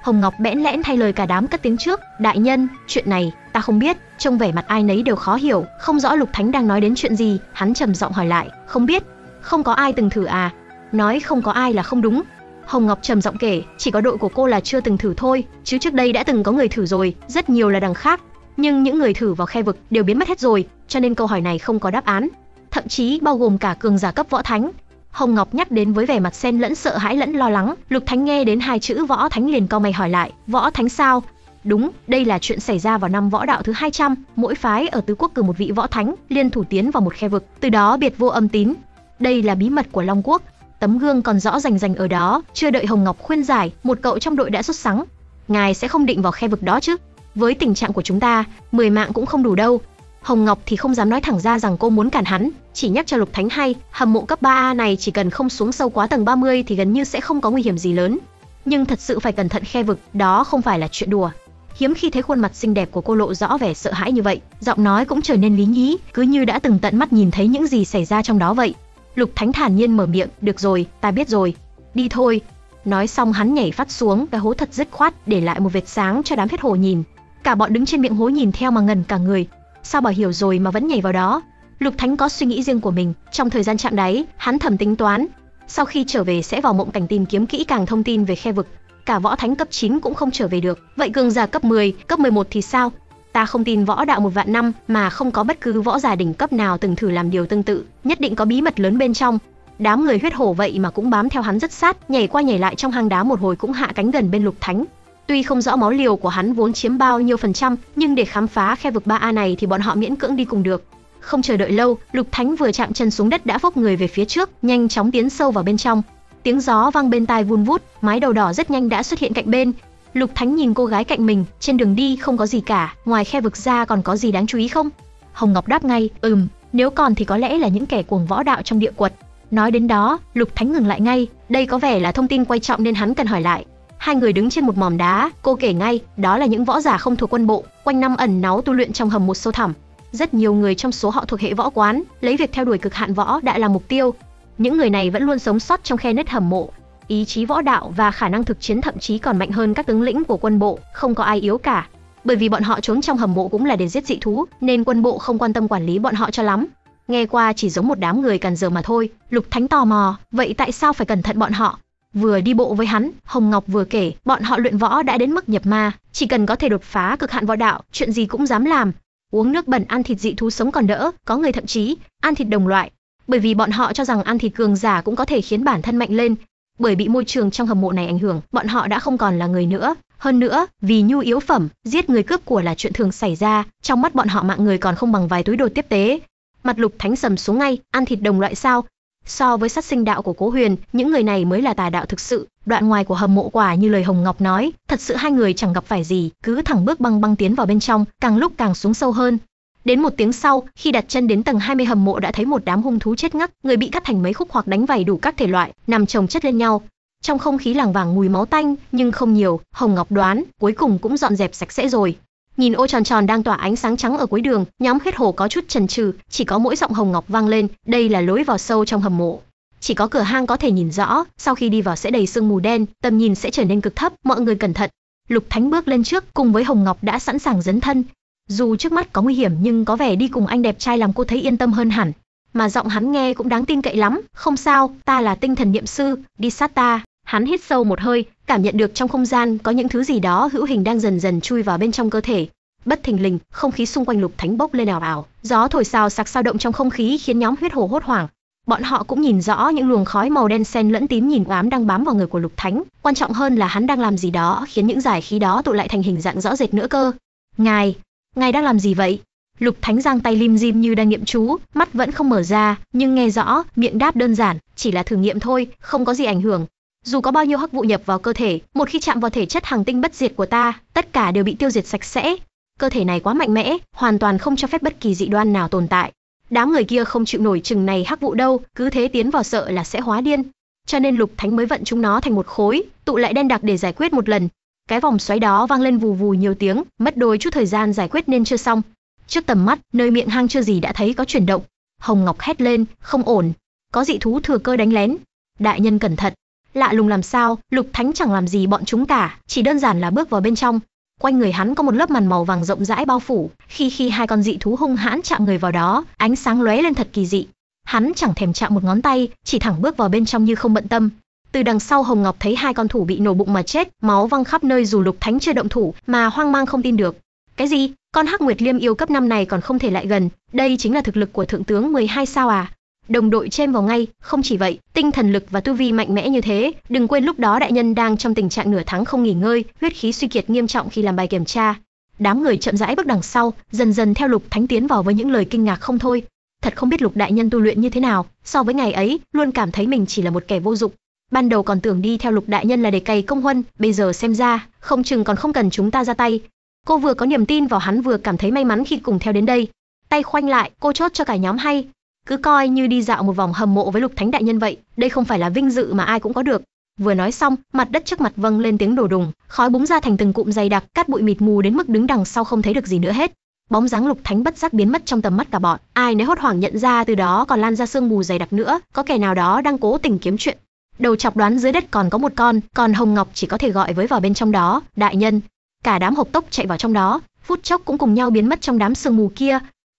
Hồng Ngọc bẽn lẽn thay lời cả đám cất tiếng trước, "Đại nhân, chuyện này ta không biết." Trông vẻ mặt ai nấy đều khó hiểu, không rõ Lục Thánh đang nói đến chuyện gì, hắn trầm giọng hỏi lại, "Không biết, không có ai từng thử à?" Nói không có ai là không đúng. Hồng Ngọc trầm giọng kể, chỉ có đội của cô là chưa từng thử thôi, chứ trước đây đã từng có người thử rồi, rất nhiều là đằng khác, nhưng những người thử vào khe vực đều biến mất hết rồi, cho nên câu hỏi này không có đáp án. Thậm chí bao gồm cả cường giả cấp võ thánh, Hồng Ngọc nhắc đến với vẻ mặt xen lẫn sợ hãi lẫn lo lắng, Lục Thánh nghe đến hai chữ Võ Thánh liền cau mày hỏi lại, "Võ Thánh sao?" Đúng, đây là chuyện xảy ra vào năm võ đạo thứ 200, mỗi phái ở tứ quốc cử một vị võ thánh, liên thủ tiến vào một khe vực, từ đó biệt vô âm tín. Đây là bí mật của Long Quốc, tấm gương còn rõ rành rành ở đó, chưa đợi Hồng Ngọc khuyên giải, một cậu trong đội đã xuất sắng. Ngài sẽ không định vào khe vực đó chứ? Với tình trạng của chúng ta, 10 mạng cũng không đủ đâu, Hồng Ngọc thì không dám nói thẳng ra rằng cô muốn cản hắn, chỉ nhắc cho Lục Thánh hay, hầm mộ cấp 3A này chỉ cần không xuống sâu quá tầng 30 thì gần như sẽ không có nguy hiểm gì lớn. Nhưng thật sự phải cẩn thận khe vực, đó không phải là chuyện đùa. Hiếm khi thấy khuôn mặt xinh đẹp của cô lộ rõ vẻ sợ hãi như vậy, giọng nói cũng trở nên lý nhí, cứ như đã từng tận mắt nhìn thấy những gì xảy ra trong đó vậy. Lục Thánh thản nhiên mở miệng, "Được rồi, ta biết rồi, đi thôi." Nói xong hắn nhảy phát xuống cái hố thật dứt khoát, để lại một vệt sáng cho đám hết hồ nhìn. Cả bọn đứng trên miệng hố nhìn theo mà ngần cả người, sao bỏ hiểu rồi mà vẫn nhảy vào đó. Lục Thánh có suy nghĩ riêng của mình, trong thời gian chạm đáy, hắn thầm tính toán, sau khi trở về sẽ vào mộng cảnh tìm kiếm kỹ càng thông tin về khe vực, cả võ thánh cấp 9 cũng không trở về được, vậy cường giả cấp 10, cấp 11 thì sao? Ta không tin võ đạo một vạn năm mà không có bất cứ võ giả đỉnh cấp nào từng thử làm điều tương tự, nhất định có bí mật lớn bên trong. Đám người huyết hổ vậy mà cũng bám theo hắn rất sát, nhảy qua nhảy lại trong hang đá một hồi cũng hạ cánh gần bên Lục Thánh, Tuy không rõ máu liều của hắn vốn chiếm bao nhiêu phần trăm, nhưng để khám phá khe vực 3A này thì bọn họ miễn cưỡng đi cùng được. Không chờ đợi lâu, Lục Thánh vừa chạm chân xuống đất đã vốc người về phía trước, nhanh chóng tiến sâu vào bên trong. Tiếng gió vang bên tai vun vút, mái đầu đỏ rất nhanh đã xuất hiện cạnh bên. Lục Thánh nhìn cô gái cạnh mình, trên đường đi không có gì cả, ngoài khe vực ra còn có gì đáng chú ý không? Hồng Ngọc đáp ngay, "Ừm, nếu còn thì có lẽ là những kẻ cuồng võ đạo trong địa quật." Nói đến đó, Lục Thánh ngừng lại ngay, đây có vẻ là thông tin quan trọng nên hắn cần hỏi lại hai người đứng trên một mỏm đá, cô kể ngay, đó là những võ giả không thuộc quân bộ, quanh năm ẩn náu tu luyện trong hầm một sâu thẳm. Rất nhiều người trong số họ thuộc hệ võ quán, lấy việc theo đuổi cực hạn võ đã là mục tiêu. Những người này vẫn luôn sống sót trong khe nứt hầm mộ, ý chí võ đạo và khả năng thực chiến thậm chí còn mạnh hơn các tướng lĩnh của quân bộ, không có ai yếu cả. Bởi vì bọn họ trốn trong hầm mộ cũng là để giết dị thú, nên quân bộ không quan tâm quản lý bọn họ cho lắm. Nghe qua chỉ giống một đám người cần giờ mà thôi, Lục Thánh tò mò, vậy tại sao phải cẩn thận bọn họ? Vừa đi bộ với hắn, Hồng Ngọc vừa kể, bọn họ luyện võ đã đến mức nhập ma, chỉ cần có thể đột phá cực hạn võ đạo, chuyện gì cũng dám làm. Uống nước bẩn ăn thịt dị thú sống còn đỡ, có người thậm chí ăn thịt đồng loại, bởi vì bọn họ cho rằng ăn thịt cường giả cũng có thể khiến bản thân mạnh lên. Bởi bị môi trường trong hầm mộ này ảnh hưởng, bọn họ đã không còn là người nữa. Hơn nữa, vì nhu yếu phẩm, giết người cướp của là chuyện thường xảy ra, trong mắt bọn họ mạng người còn không bằng vài túi đồ tiếp tế. Mặt Lục Thánh sầm xuống ngay, ăn thịt đồng loại sao, So với sát sinh đạo của Cố Huyền, những người này mới là tà đạo thực sự. Đoạn ngoài của hầm mộ quả như lời Hồng Ngọc nói, thật sự hai người chẳng gặp phải gì, cứ thẳng bước băng băng tiến vào bên trong, càng lúc càng xuống sâu hơn. Đến một tiếng sau, khi đặt chân đến tầng 20 hầm mộ đã thấy một đám hung thú chết ngắc, người bị cắt thành mấy khúc hoặc đánh vảy đủ các thể loại, nằm chồng chất lên nhau. Trong không khí làng vàng mùi máu tanh, nhưng không nhiều, Hồng Ngọc đoán, cuối cùng cũng dọn dẹp sạch sẽ rồi nhìn ô tròn tròn đang tỏa ánh sáng trắng ở cuối đường, nhóm khuyết hồ có chút chần chừ, chỉ có mỗi giọng hồng ngọc vang lên, đây là lối vào sâu trong hầm mộ. Chỉ có cửa hang có thể nhìn rõ, sau khi đi vào sẽ đầy sương mù đen, tầm nhìn sẽ trở nên cực thấp, mọi người cẩn thận. Lục Thánh bước lên trước, cùng với Hồng Ngọc đã sẵn sàng dấn thân. Dù trước mắt có nguy hiểm nhưng có vẻ đi cùng anh đẹp trai làm cô thấy yên tâm hơn hẳn. Mà giọng hắn nghe cũng đáng tin cậy lắm, không sao, ta là tinh thần niệm sư, đi sát ta. Hắn hít sâu một hơi, cảm nhận được trong không gian có những thứ gì đó hữu hình đang dần dần chui vào bên trong cơ thể. Bất thình lình, không khí xung quanh Lục Thánh bốc lên ảo ảo, gió thổi xào sạc sao động trong không khí khiến nhóm huyết hồ hốt hoảng. Bọn họ cũng nhìn rõ những luồng khói màu đen xen lẫn tím nhìn ám đang bám vào người của Lục Thánh, quan trọng hơn là hắn đang làm gì đó khiến những giải khí đó tụ lại thành hình dạng rõ rệt nữa cơ. Ngài, ngài đang làm gì vậy? Lục Thánh giang tay lim dim như đang nghiệm chú, mắt vẫn không mở ra, nhưng nghe rõ, miệng đáp đơn giản, chỉ là thử nghiệm thôi, không có gì ảnh hưởng, dù có bao nhiêu hắc vụ nhập vào cơ thể, một khi chạm vào thể chất hàng tinh bất diệt của ta, tất cả đều bị tiêu diệt sạch sẽ. Cơ thể này quá mạnh mẽ, hoàn toàn không cho phép bất kỳ dị đoan nào tồn tại. Đám người kia không chịu nổi chừng này hắc vụ đâu, cứ thế tiến vào sợ là sẽ hóa điên. Cho nên Lục Thánh mới vận chúng nó thành một khối, tụ lại đen đặc để giải quyết một lần. Cái vòng xoáy đó vang lên vù vù nhiều tiếng, mất đôi chút thời gian giải quyết nên chưa xong. Trước tầm mắt, nơi miệng hang chưa gì đã thấy có chuyển động. Hồng Ngọc hét lên, không ổn, có dị thú thừa cơ đánh lén. Đại nhân cẩn thận, Lạ lùng làm sao, Lục Thánh chẳng làm gì bọn chúng cả, chỉ đơn giản là bước vào bên trong. Quanh người hắn có một lớp màn màu vàng rộng rãi bao phủ, khi khi hai con dị thú hung hãn chạm người vào đó, ánh sáng lóe lên thật kỳ dị. Hắn chẳng thèm chạm một ngón tay, chỉ thẳng bước vào bên trong như không bận tâm. Từ đằng sau Hồng Ngọc thấy hai con thủ bị nổ bụng mà chết, máu văng khắp nơi dù Lục Thánh chưa động thủ, mà hoang mang không tin được. Cái gì? Con Hắc Nguyệt Liêm yêu cấp 5 này còn không thể lại gần, đây chính là thực lực của thượng tướng 12 sao à? đồng đội chêm vào ngay, không chỉ vậy, tinh thần lực và tu vi mạnh mẽ như thế, đừng quên lúc đó đại nhân đang trong tình trạng nửa tháng không nghỉ ngơi, huyết khí suy kiệt nghiêm trọng khi làm bài kiểm tra. Đám người chậm rãi bước đằng sau, dần dần theo Lục Thánh tiến vào với những lời kinh ngạc không thôi. Thật không biết Lục đại nhân tu luyện như thế nào, so với ngày ấy, luôn cảm thấy mình chỉ là một kẻ vô dụng. Ban đầu còn tưởng đi theo Lục đại nhân là để cày công huân, bây giờ xem ra, không chừng còn không cần chúng ta ra tay. Cô vừa có niềm tin vào hắn vừa cảm thấy may mắn khi cùng theo đến đây. Tay khoanh lại, cô chốt cho cả nhóm hay, cứ coi như đi dạo một vòng hầm mộ với lục thánh đại nhân vậy đây không phải là vinh dự mà ai cũng có được vừa nói xong mặt đất trước mặt vâng lên tiếng đổ đùng khói búng ra thành từng cụm dày đặc cát bụi mịt mù đến mức đứng đằng sau không thấy được gì nữa hết bóng dáng lục thánh bất giác biến mất trong tầm mắt cả bọn ai nấy hốt hoảng nhận ra từ đó còn lan ra sương mù dày đặc nữa có kẻ nào đó đang cố tình kiếm chuyện đầu chọc đoán dưới đất còn có một con còn hồng ngọc chỉ có thể gọi với vào bên trong đó đại nhân cả đám hộc tốc chạy vào trong đó phút chốc cũng cùng nhau biến mất trong đám sương mù kia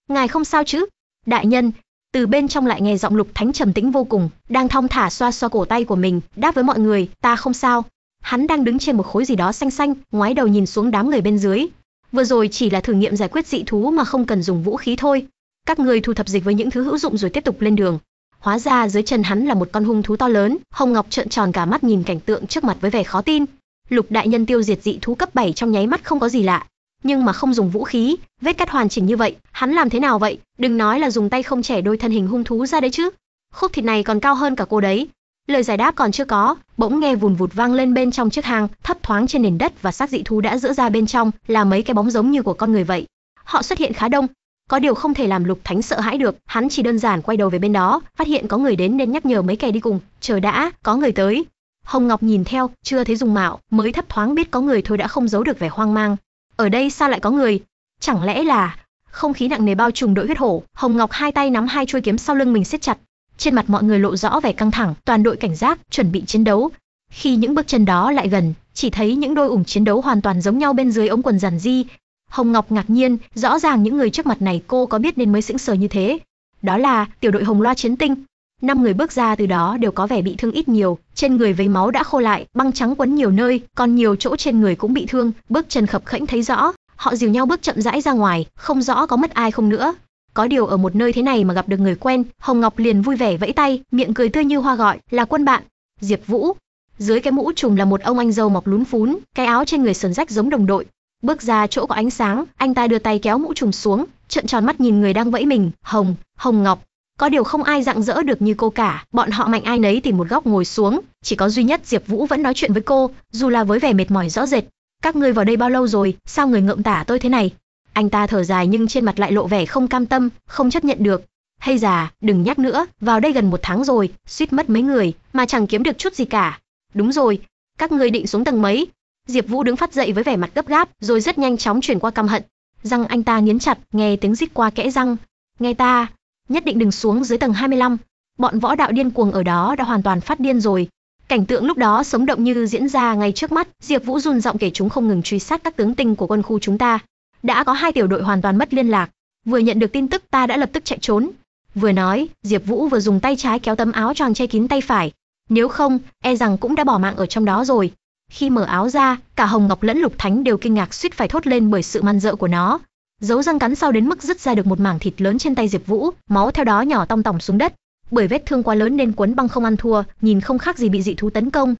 ngài không sao chứ đại nhân từ bên trong lại nghe giọng lục thánh trầm tĩnh vô cùng đang thong thả xoa xoa cổ tay của mình đáp với mọi người ta không sao hắn đang đứng trên một khối gì đó xanh xanh ngoái đầu nhìn xuống đám người bên dưới vừa rồi chỉ là thử nghiệm giải quyết dị thú mà không cần dùng vũ khí thôi các người thu thập dịch với những thứ hữu dụng rồi tiếp tục lên đường hóa ra dưới chân hắn là một con hung thú to lớn hồng ngọc trợn tròn cả mắt nhìn cảnh tượng trước mặt với vẻ khó tin lục đại nhân tiêu diệt dị thú cấp 7 trong nháy mắt không có gì lạ nhưng mà không dùng vũ khí, vết cắt hoàn chỉnh như vậy, hắn làm thế nào vậy? Đừng nói là dùng tay không trẻ đôi thân hình hung thú ra đấy chứ. Khúc thịt này còn cao hơn cả cô đấy. Lời giải đáp còn chưa có, bỗng nghe vùn vụt vang lên bên trong chiếc hang, thấp thoáng trên nền đất và xác dị thú đã giữa ra bên trong, là mấy cái bóng giống như của con người vậy. Họ xuất hiện khá đông, có điều không thể làm Lục Thánh sợ hãi được, hắn chỉ đơn giản quay đầu về bên đó, phát hiện có người đến nên nhắc nhở mấy kẻ đi cùng, chờ đã, có người tới. Hồng Ngọc nhìn theo, chưa thấy dùng Mạo, mới thấp thoáng biết có người thôi đã không giấu được vẻ hoang mang, ở đây sao lại có người? Chẳng lẽ là không khí nặng nề bao trùm đội huyết hổ hồng ngọc hai tay nắm hai chuôi kiếm sau lưng mình siết chặt trên mặt mọi người lộ rõ vẻ căng thẳng toàn đội cảnh giác chuẩn bị chiến đấu khi những bước chân đó lại gần chỉ thấy những đôi ủng chiến đấu hoàn toàn giống nhau bên dưới ống quần giản di hồng ngọc ngạc nhiên rõ ràng những người trước mặt này cô có biết nên mới sững sờ như thế đó là tiểu đội hồng loa chiến tinh năm người bước ra từ đó đều có vẻ bị thương ít nhiều, trên người vấy máu đã khô lại, băng trắng quấn nhiều nơi, còn nhiều chỗ trên người cũng bị thương, bước chân khập khẽnh thấy rõ, họ dìu nhau bước chậm rãi ra ngoài, không rõ có mất ai không nữa. Có điều ở một nơi thế này mà gặp được người quen, Hồng Ngọc liền vui vẻ vẫy tay, miệng cười tươi như hoa gọi, là quân bạn, Diệp Vũ. Dưới cái mũ trùm là một ông anh dâu mọc lún phún, cái áo trên người sờn rách giống đồng đội. Bước ra chỗ có ánh sáng, anh ta đưa tay kéo mũ trùm xuống, trợn tròn mắt nhìn người đang vẫy mình, Hồng, Hồng Ngọc, có điều không ai rạng rỡ được như cô cả bọn họ mạnh ai nấy tìm một góc ngồi xuống chỉ có duy nhất diệp vũ vẫn nói chuyện với cô dù là với vẻ mệt mỏi rõ rệt các ngươi vào đây bao lâu rồi sao người ngượng tả tôi thế này anh ta thở dài nhưng trên mặt lại lộ vẻ không cam tâm không chấp nhận được hay già đừng nhắc nữa vào đây gần một tháng rồi suýt mất mấy người mà chẳng kiếm được chút gì cả đúng rồi các ngươi định xuống tầng mấy diệp vũ đứng phát dậy với vẻ mặt gấp gáp rồi rất nhanh chóng chuyển qua căm hận răng anh ta nghiến chặt nghe tiếng rít qua kẽ răng nghe ta nhất định đừng xuống dưới tầng 25. Bọn võ đạo điên cuồng ở đó đã hoàn toàn phát điên rồi. Cảnh tượng lúc đó sống động như diễn ra ngay trước mắt, Diệp Vũ run giọng kể chúng không ngừng truy sát các tướng tinh của quân khu chúng ta. Đã có hai tiểu đội hoàn toàn mất liên lạc, vừa nhận được tin tức ta đã lập tức chạy trốn. Vừa nói, Diệp Vũ vừa dùng tay trái kéo tấm áo tròn che kín tay phải, nếu không, e rằng cũng đã bỏ mạng ở trong đó rồi. Khi mở áo ra, cả Hồng Ngọc lẫn Lục Thánh đều kinh ngạc suýt phải thốt lên bởi sự man dợ của nó, dấu răng cắn sau đến mức rứt ra được một mảng thịt lớn trên tay diệp vũ máu theo đó nhỏ tong tỏng xuống đất bởi vết thương quá lớn nên quấn băng không ăn thua nhìn không khác gì bị dị thú tấn công